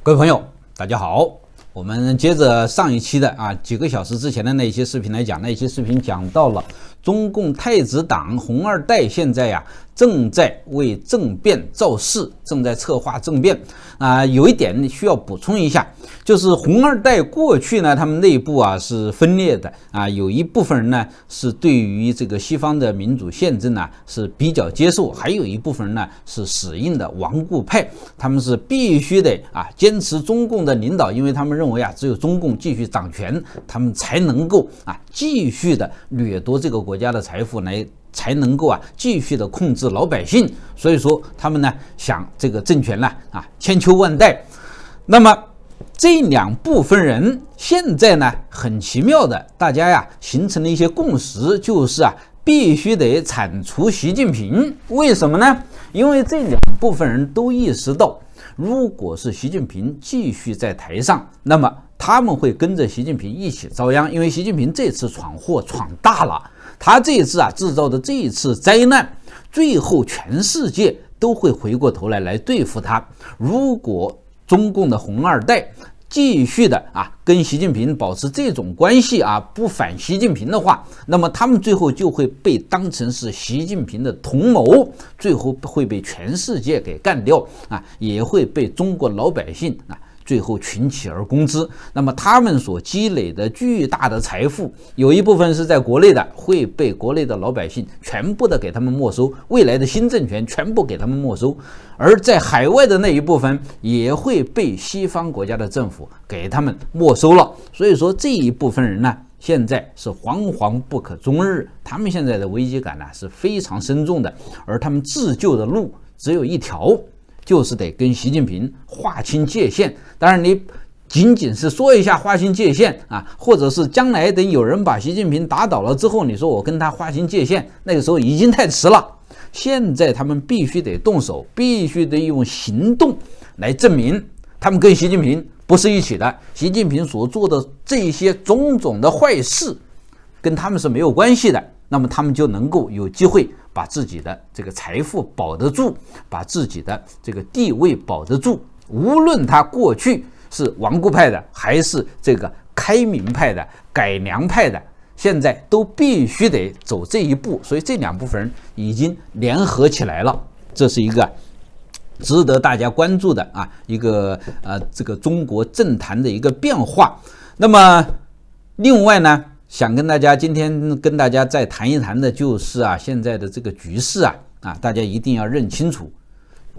各位朋友，大家好。我们接着上一期的啊，几个小时之前的那一期视频来讲，那一期视频讲到了中共太子党红二代现在呀正在为政变造势，正在策划政变。啊，有一点需要补充一下，就是红二代过去呢，他们内部啊是分裂的啊，有一部分人呢是对于这个西方的民主宪政呢是比较接受，还有一部分人呢是死硬的顽固派，他们是必须得啊坚持中共的领导，因为他们认。因为啊，只有中共继续掌权，他们才能够啊继续的掠夺这个国家的财富，来才能够啊继续的控制老百姓。所以说，他们呢想这个政权呢啊千秋万代。那么这两部分人现在呢很奇妙的，大家呀形成了一些共识，就是啊必须得铲除习近平。为什么呢？因为这两部分人都意识到。如果是习近平继续在台上，那么他们会跟着习近平一起遭殃，因为习近平这次闯祸闯大了，他这次啊制造的这一次灾难，最后全世界都会回过头来来对付他。如果中共的红二代，继续的啊，跟习近平保持这种关系啊，不反习近平的话，那么他们最后就会被当成是习近平的同谋，最后会被全世界给干掉啊，也会被中国老百姓啊。最后群起而攻之，那么他们所积累的巨大的财富，有一部分是在国内的，会被国内的老百姓全部的给他们没收，未来的新政权全部给他们没收；而在海外的那一部分，也会被西方国家的政府给他们没收了。所以说这一部分人呢，现在是惶惶不可终日，他们现在的危机感呢是非常深重的，而他们自救的路只有一条。就是得跟习近平划清界限。当然，你仅仅是说一下划清界限啊，或者是将来等有人把习近平打倒了之后，你说我跟他划清界限，那个时候已经太迟了。现在他们必须得动手，必须得用行动来证明他们跟习近平不是一起的。习近平所做的这些种种的坏事，跟他们是没有关系的。那么他们就能够有机会。把自己的这个财富保得住，把自己的这个地位保得住。无论他过去是顽固派的，还是这个开明派的、改良派的，现在都必须得走这一步。所以这两部分人已经联合起来了，这是一个值得大家关注的啊一个呃这个中国政坛的一个变化。那么另外呢？想跟大家今天跟大家再谈一谈的就是啊，现在的这个局势啊啊，大家一定要认清楚，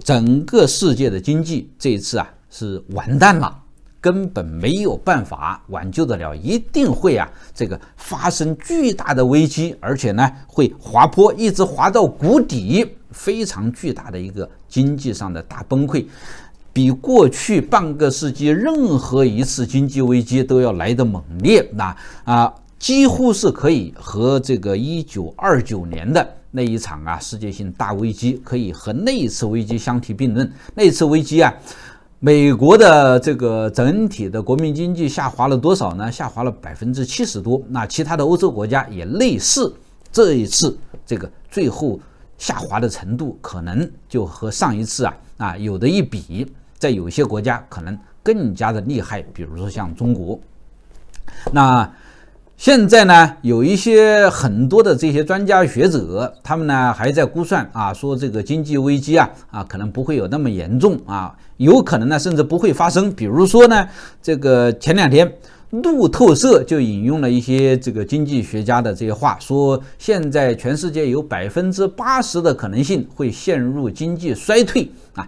整个世界的经济这一次啊是完蛋了，根本没有办法挽救得了，一定会啊这个发生巨大的危机，而且呢会滑坡，一直滑到谷底，非常巨大的一个经济上的大崩溃，比过去半个世纪任何一次经济危机都要来得猛烈，那啊。几乎是可以和这个一九二九年的那一场啊世界性大危机，可以和那一次危机相提并论。那一次危机啊，美国的这个整体的国民经济下滑了多少呢？下滑了百分之七十多。那其他的欧洲国家也类似。这一次这个最后下滑的程度，可能就和上一次啊啊有的一比。在有些国家可能更加的厉害，比如说像中国，那。现在呢，有一些很多的这些专家学者，他们呢还在估算啊，说这个经济危机啊啊可能不会有那么严重啊，有可能呢甚至不会发生。比如说呢，这个前两天路透社就引用了一些这个经济学家的这些话，说现在全世界有百分之八十的可能性会陷入经济衰退啊。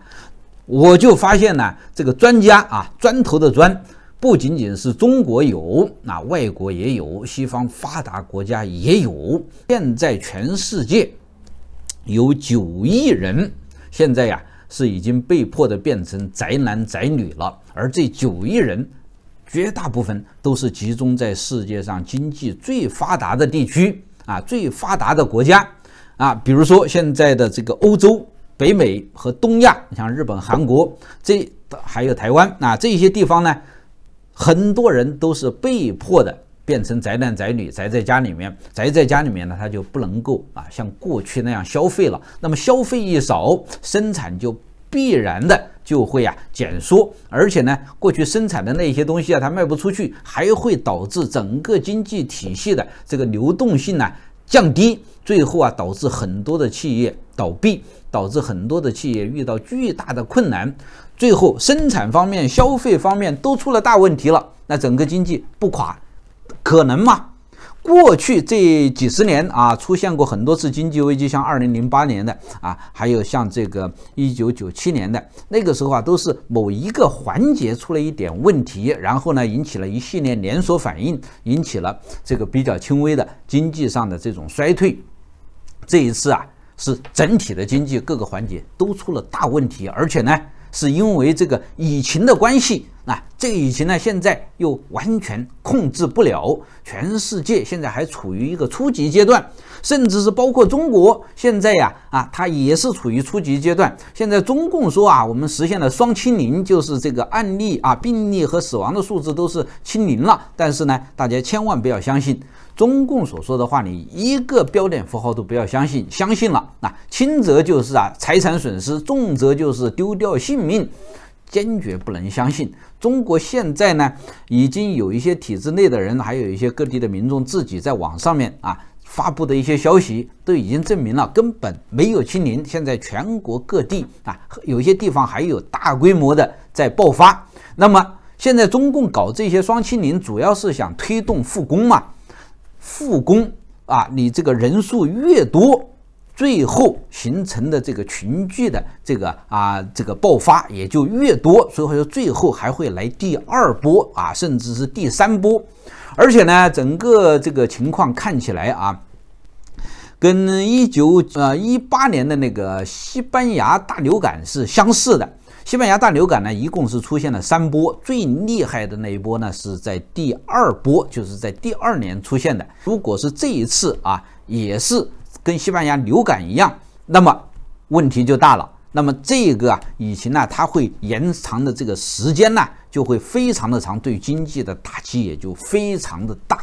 我就发现呢，这个专家啊，砖头的砖。不仅仅是中国有，那外国也有，西方发达国家也有。现在全世界有九亿人，现在呀是已经被迫的变成宅男宅女了。而这九亿人，绝大部分都是集中在世界上经济最发达的地区啊，最发达的国家啊，比如说现在的这个欧洲、北美和东亚，像日本、韩国这还有台湾啊这些地方呢。很多人都是被迫的变成宅男宅女，宅在家里面，宅在家里面呢，他就不能够啊像过去那样消费了。那么消费一少，生产就必然的就会啊减缩，而且呢，过去生产的那些东西啊，它卖不出去，还会导致整个经济体系的这个流动性呢降低，最后啊导致很多的企业倒闭，导致很多的企业遇到巨大的困难。最后，生产方面、消费方面都出了大问题了，那整个经济不垮，可能吗？过去这几十年啊，出现过很多次经济危机，像二零零八年的啊，还有像这个一九九七年的，那个时候啊，都是某一个环节出了一点问题，然后呢，引起了一系列连锁反应，引起了这个比较轻微的经济上的这种衰退。这一次啊，是整体的经济各个环节都出了大问题，而且呢。是因为这个以情的关系。那这个疫情呢？现在又完全控制不了，全世界现在还处于一个初级阶段，甚至是包括中国现在呀啊，它也是处于初级阶段。现在中共说啊，我们实现了双清零，就是这个案例啊，病例和死亡的数字都是清零了。但是呢，大家千万不要相信中共所说的话，你一个标点符号都不要相信，相信了那轻则就是啊财产损失，重则就是丢掉性命。坚决不能相信，中国现在呢，已经有一些体制内的人，还有一些各地的民众自己在网上面啊发布的一些消息，都已经证明了根本没有清零。现在全国各地啊，有些地方还有大规模的在爆发。那么现在中共搞这些双清零，主要是想推动复工嘛？复工啊，你这个人数越多。最后形成的这个群聚的这个啊，这个爆发也就越多，所以说最后还会来第二波啊，甚至是第三波。而且呢，整个这个情况看起来啊，跟一九呃一八年的那个西班牙大流感是相似的。西班牙大流感呢，一共是出现了三波，最厉害的那一波呢是在第二波，就是在第二年出现的。如果是这一次啊，也是。跟西班牙流感一样，那么问题就大了。那么这个啊疫情呢，它会延长的这个时间呢，就会非常的长，对经济的打击也就非常的大。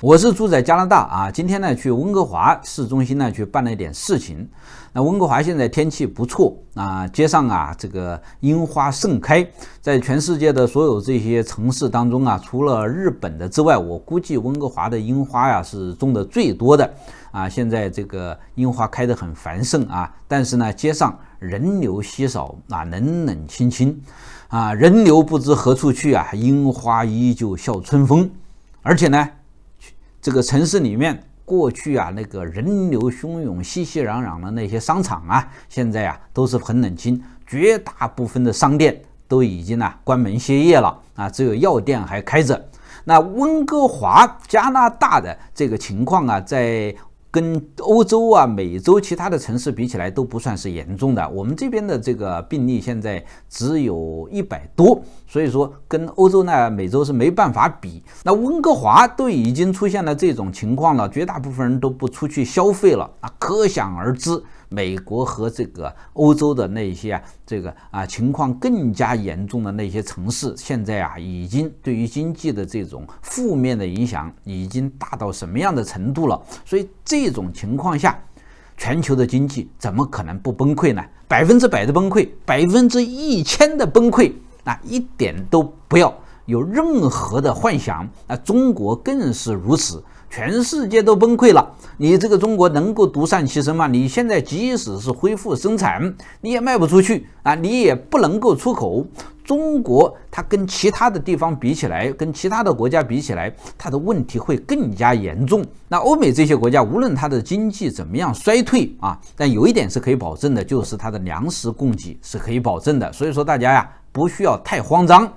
我是住在加拿大啊，今天呢去温哥华市中心呢去办了一点事情。那温哥华现在天气不错啊，街上啊这个樱花盛开，在全世界的所有这些城市当中啊，除了日本的之外，我估计温哥华的樱花呀是种的最多的啊。现在这个樱花开得很繁盛啊，但是呢街上人流稀少啊，冷冷清清啊，人流不知何处去啊，樱花依旧笑春风，而且呢。这个城市里面，过去啊那个人流汹涌、熙熙攘攘的那些商场啊，现在啊都是很冷清，绝大部分的商店都已经呢关门歇业了啊，只有药店还开着。那温哥华、加拿大的这个情况啊，在。跟欧洲啊、美洲其他的城市比起来，都不算是严重的。我们这边的这个病例现在只有一百多，所以说跟欧洲呢、美洲是没办法比。那温哥华都已经出现了这种情况了，绝大部分人都不出去消费了啊，可想而知。美国和这个欧洲的那些啊，这个啊情况更加严重的那些城市，现在啊已经对于经济的这种负面的影响已经大到什么样的程度了？所以这种情况下，全球的经济怎么可能不崩溃呢？百分之百的崩溃，百分之一千的崩溃那一点都不要有任何的幻想啊！中国更是如此。全世界都崩溃了，你这个中国能够独善其身吗？你现在即使是恢复生产，你也卖不出去啊，你也不能够出口。中国它跟其他的地方比起来，跟其他的国家比起来，它的问题会更加严重。那欧美这些国家，无论它的经济怎么样衰退啊，但有一点是可以保证的，就是它的粮食供给是可以保证的。所以说大家呀，不需要太慌张。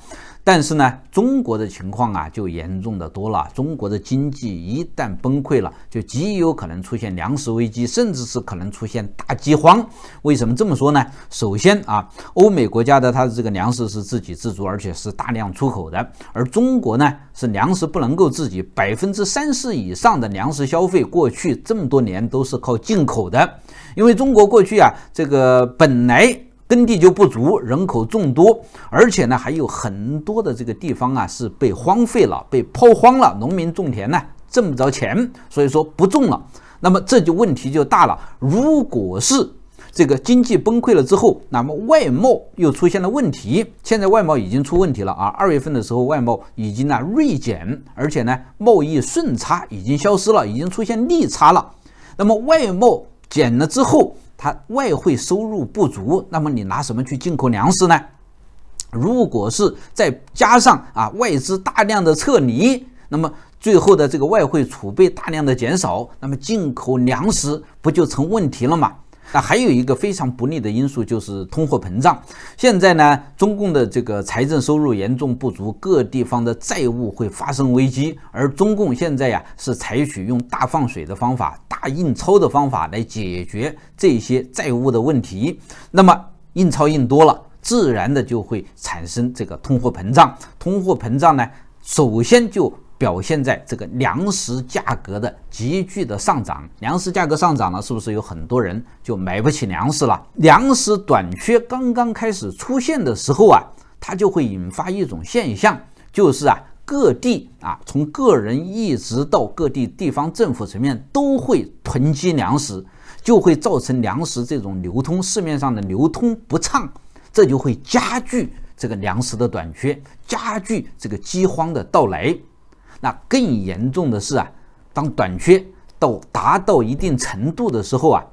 但是呢，中国的情况啊就严重的多了。中国的经济一旦崩溃了，就极有可能出现粮食危机，甚至是可能出现大饥荒。为什么这么说呢？首先啊，欧美国家的它的这个粮食是自给自足，而且是大量出口的；而中国呢，是粮食不能够自己，百分之三十以上的粮食消费过去这么多年都是靠进口的。因为中国过去啊，这个本来。耕地就不足，人口众多，而且呢还有很多的这个地方啊是被荒废了、被抛荒了，农民种田呢挣不着钱，所以说不种了。那么这就问题就大了。如果是这个经济崩溃了之后，那么外贸又出现了问题。现在外贸已经出问题了啊！二月份的时候外贸已经呢锐减，而且呢贸易顺差已经消失了，已经出现逆差了。那么外贸减了之后，它外汇收入不足，那么你拿什么去进口粮食呢？如果是再加上啊外资大量的撤离，那么最后的这个外汇储备大量的减少，那么进口粮食不就成问题了吗？那还有一个非常不利的因素就是通货膨胀。现在呢，中共的这个财政收入严重不足，各地方的债务会发生危机。而中共现在呀，是采取用大放水的方法、大印钞的方法来解决这些债务的问题。那么，印钞印多了，自然的就会产生这个通货膨胀。通货膨胀呢，首先就表现在这个粮食价格的急剧的上涨，粮食价格上涨了，是不是有很多人就买不起粮食了？粮食短缺刚刚开始出现的时候啊，它就会引发一种现象，就是啊，各地啊，从个人一直到各地地方政府层面都会囤积粮食，就会造成粮食这种流通，市面上的流通不畅，这就会加剧这个粮食的短缺，加剧这个饥荒的到来。那更严重的是啊，当短缺到达到一定程度的时候啊，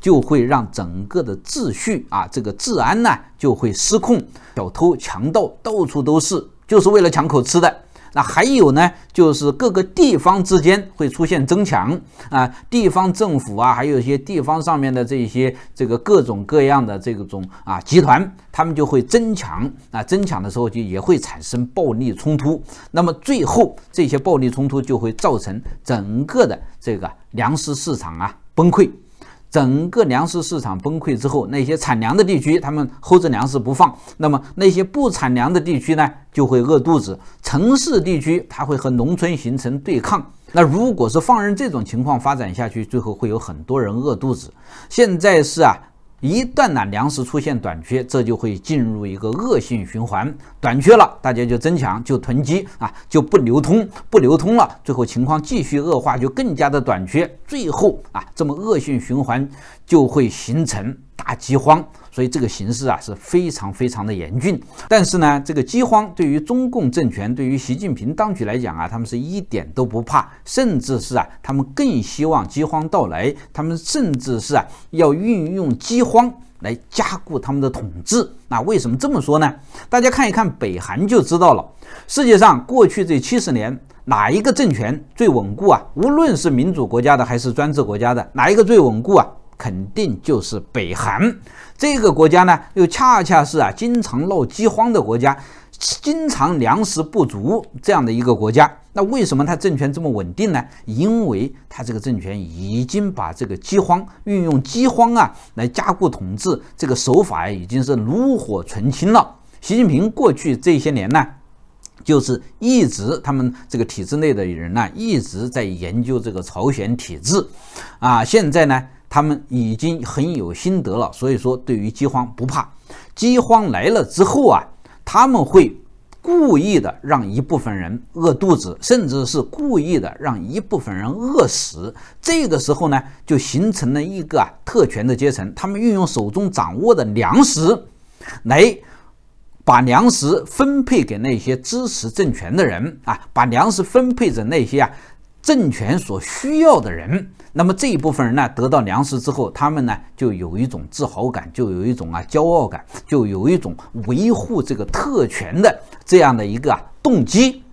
就会让整个的秩序啊，这个治安呢就会失控，小偷强盗到处都是，就是为了抢口吃的。那还有呢，就是各个地方之间会出现争抢啊，地方政府啊，还有一些地方上面的这些这个各种各样的这种啊集团，他们就会争抢啊，争抢的时候就也会产生暴力冲突。那么最后这些暴力冲突就会造成整个的这个粮食市场啊崩溃。整个粮食市场崩溃之后，那些产粮的地区，他们 hold 着粮食不放，那么那些不产粮的地区呢，就会饿肚子。城市地区，它会和农村形成对抗。那如果是放任这种情况发展下去，最后会有很多人饿肚子。现在是啊。一旦呢粮食出现短缺，这就会进入一个恶性循环。短缺了，大家就争抢，就囤积啊，就不流通，不流通了，最后情况继续恶化，就更加的短缺，最后啊，这么恶性循环就会形成。大饥荒，所以这个形势啊是非常非常的严峻。但是呢，这个饥荒对于中共政权、对于习近平当局来讲啊，他们是一点都不怕，甚至是啊，他们更希望饥荒到来，他们甚至是啊，要运用饥荒来加固他们的统治。那为什么这么说呢？大家看一看北韩就知道了。世界上过去这七十年，哪一个政权最稳固啊？无论是民主国家的还是专制国家的，哪一个最稳固啊？肯定就是北韩这个国家呢，又恰恰是啊，经常闹饥荒的国家，经常粮食不足这样的一个国家。那为什么它政权这么稳定呢？因为它这个政权已经把这个饥荒运用饥荒啊来加固统治，这个手法呀已经是炉火纯青了。习近平过去这些年呢，就是一直他们这个体制内的人呢，一直在研究这个朝鲜体制，啊，现在呢。他们已经很有心得了，所以说对于饥荒不怕。饥荒来了之后啊，他们会故意的让一部分人饿肚子，甚至是故意的让一部分人饿死。这个时候呢，就形成了一个啊特权的阶层，他们运用手中掌握的粮食，来把粮食分配给那些支持政权的人啊，把粮食分配给那些啊政权所需要的人。那么这一部分人呢，得到粮食之后，他们呢就有一种自豪感，就有一种啊骄傲感，就有一种维护这个特权的这样的一个啊动机。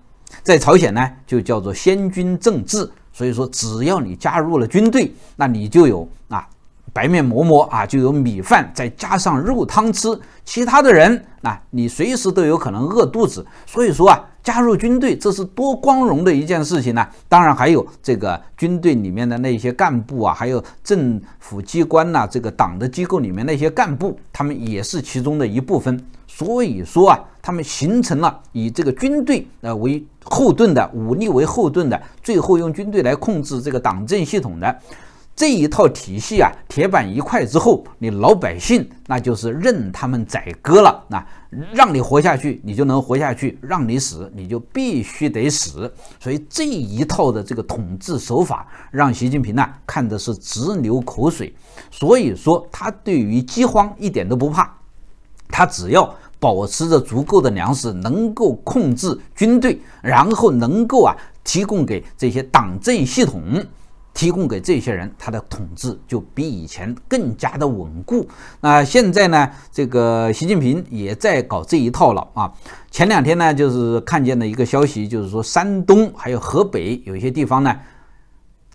在朝鲜呢，就叫做先军政治。所以说，只要你加入了军队，那你就有啊白面馍馍啊，就有米饭，再加上肉汤吃。其他的人啊，你随时都有可能饿肚子。所以说啊。加入军队，这是多光荣的一件事情呢！当然，还有这个军队里面的那些干部啊，还有政府机关呐，这个党的机构里面那些干部，他们也是其中的一部分。所以说啊，他们形成了以这个军队呃为后盾的武力为后盾的，最后用军队来控制这个党政系统的这一套体系啊，铁板一块之后，你老百姓那就是任他们宰割了啊。让你活下去，你就能活下去；让你死，你就必须得死。所以这一套的这个统治手法，让习近平呢看的是直流口水。所以说，他对于饥荒一点都不怕，他只要保持着足够的粮食，能够控制军队，然后能够啊提供给这些党政系统。提供给这些人，他的统治就比以前更加的稳固。那现在呢，这个习近平也在搞这一套了啊！前两天呢，就是看见了一个消息，就是说山东还有河北有一些地方呢，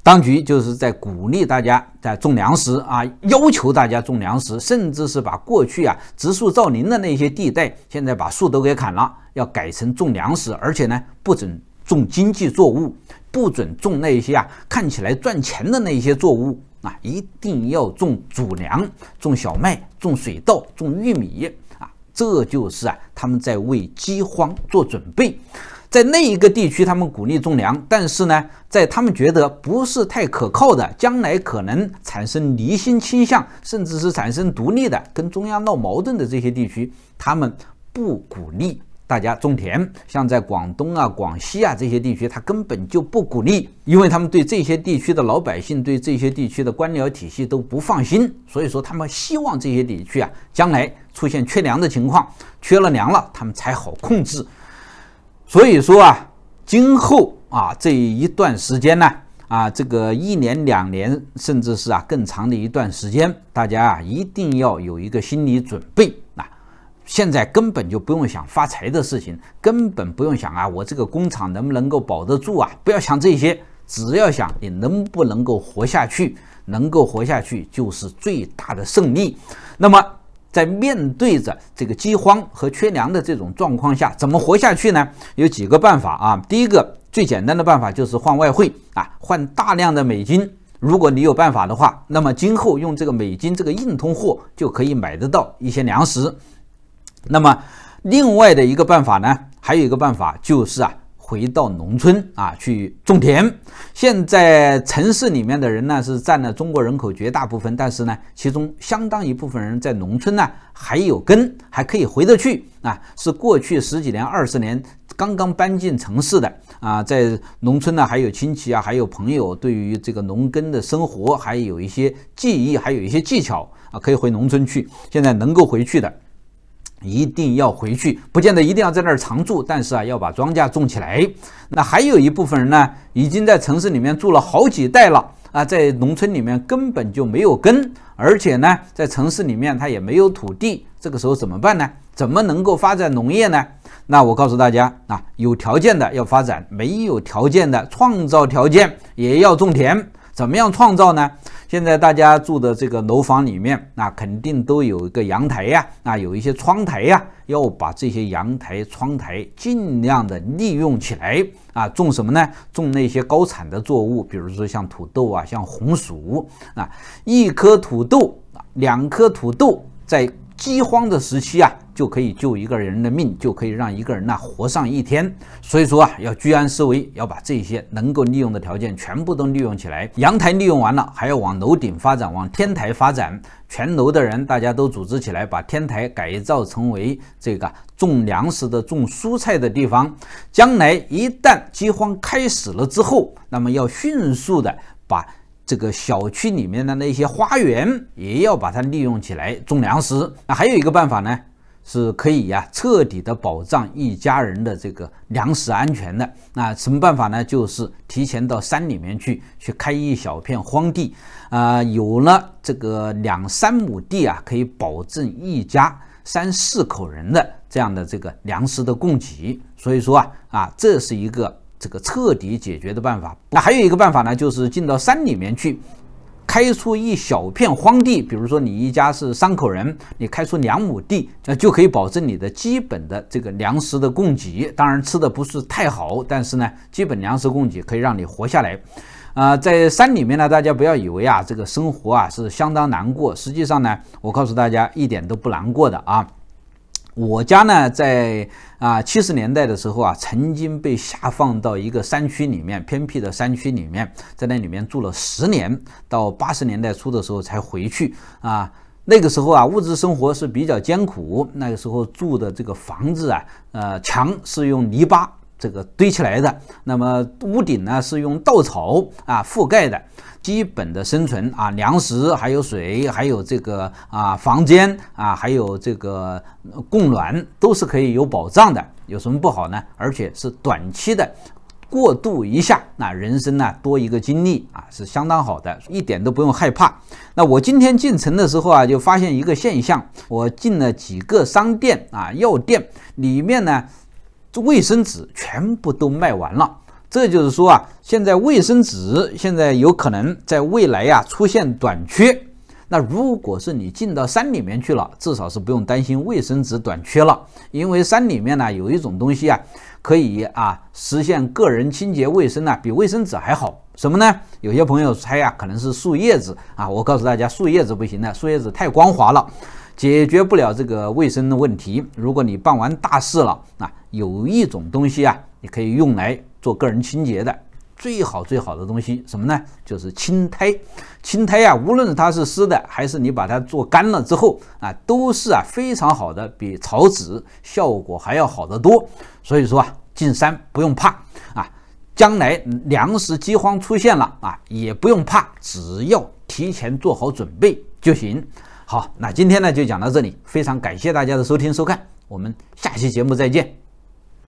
当局就是在鼓励大家在种粮食啊，要求大家种粮食，甚至是把过去啊植树造林的那些地带，现在把树都给砍了，要改成种粮食，而且呢，不准种经济作物。不准种那一些啊，看起来赚钱的那一些作物啊，一定要种主粮，种小麦，种水稻，种玉米啊，这就是啊，他们在为饥荒做准备。在那一个地区，他们鼓励种粮，但是呢，在他们觉得不是太可靠的，将来可能产生离心倾向，甚至是产生独立的，跟中央闹矛盾的这些地区，他们不鼓励。大家种田，像在广东啊、广西啊这些地区，他根本就不鼓励，因为他们对这些地区的老百姓、对这些地区的官僚体系都不放心，所以说他们希望这些地区啊，将来出现缺粮的情况，缺了粮了，他们才好控制。所以说啊，今后啊这一段时间呢，啊这个一年、两年，甚至是啊更长的一段时间，大家啊一定要有一个心理准备啊。现在根本就不用想发财的事情，根本不用想啊，我这个工厂能不能够保得住啊？不要想这些，只要想你能不能够活下去，能够活下去就是最大的胜利。那么，在面对着这个饥荒和缺粮的这种状况下，怎么活下去呢？有几个办法啊。第一个最简单的办法就是换外汇啊，换大量的美金。如果你有办法的话，那么今后用这个美金这个硬通货就可以买得到一些粮食。那么，另外的一个办法呢，还有一个办法就是啊，回到农村啊去种田。现在城市里面的人呢，是占了中国人口绝大部分，但是呢，其中相当一部分人在农村呢还有根，还可以回得去啊。是过去十几年、二十年刚刚搬进城市的啊，在农村呢还有亲戚啊，还有朋友，对于这个农耕的生活还有一些记忆，还有一些技巧啊，可以回农村去。现在能够回去的。一定要回去，不见得一定要在那儿常住，但是啊，要把庄稼种起来。那还有一部分人呢，已经在城市里面住了好几代了啊，在农村里面根本就没有根，而且呢，在城市里面他也没有土地，这个时候怎么办呢？怎么能够发展农业呢？那我告诉大家啊，有条件的要发展，没有条件的创造条件也要种田。怎么样创造呢？现在大家住的这个楼房里面，那肯定都有一个阳台呀，啊，有一些窗台呀，要把这些阳台、窗台尽量的利用起来啊，种什么呢？种那些高产的作物，比如说像土豆啊，像红薯啊，一颗土豆两颗土豆在。饥荒的时期啊，就可以救一个人的命，就可以让一个人呢活上一天。所以说啊，要居安思危，要把这些能够利用的条件全部都利用起来。阳台利用完了，还要往楼顶发展，往天台发展。全楼的人大家都组织起来，把天台改造成为这个种粮食的、种蔬菜的地方。将来一旦饥荒开始了之后，那么要迅速的把。这个小区里面的那些花园也要把它利用起来种粮食。那还有一个办法呢，是可以呀彻底的保障一家人的这个粮食安全的。那什么办法呢？就是提前到山里面去去开一小片荒地啊，有了这个两三亩地啊，可以保证一家三四口人的这样的这个粮食的供给。所以说啊啊，这是一个。这个彻底解决的办法，那还有一个办法呢，就是进到山里面去，开出一小片荒地。比如说你一家是三口人，你开出两亩地，那就可以保证你的基本的这个粮食的供给。当然吃的不是太好，但是呢，基本粮食供给可以让你活下来。啊，在山里面呢，大家不要以为啊，这个生活啊是相当难过。实际上呢，我告诉大家，一点都不难过的啊。我家呢，在啊七十年代的时候啊，曾经被下放到一个山区里面，偏僻的山区里面，在那里面住了十年，到八十年代初的时候才回去啊。那个时候啊，物质生活是比较艰苦，那个时候住的这个房子啊，呃，墙是用泥巴这个堆起来的，那么屋顶呢是用稻草啊覆盖的。基本的生存啊，粮食，还有水，还有这个啊，房间啊，还有这个供暖，都是可以有保障的，有什么不好呢？而且是短期的过渡一下，那人生呢多一个经历啊，是相当好的，一点都不用害怕。那我今天进城的时候啊，就发现一个现象，我进了几个商店啊，药店里面呢，这卫生纸全部都卖完了。这就是说啊，现在卫生纸现在有可能在未来呀出现短缺。那如果是你进到山里面去了，至少是不用担心卫生纸短缺了，因为山里面呢有一种东西啊，可以啊实现个人清洁卫生呢，比卫生纸还好。什么呢？有些朋友猜啊，可能是树叶子啊。我告诉大家，树叶子不行的，树叶子太光滑了，解决不了这个卫生的问题。如果你办完大事了啊，有一种东西啊，你可以用来。做个人清洁的最好最好的东西什么呢？就是青苔，青苔呀，无论它是湿的还是你把它做干了之后啊，都是啊非常好的，比草纸效果还要好得多。所以说啊，进山不用怕啊，将来粮食饥荒出现了啊也不用怕，只要提前做好准备就行。好，那今天呢就讲到这里，非常感谢大家的收听收看，我们下期节目再见。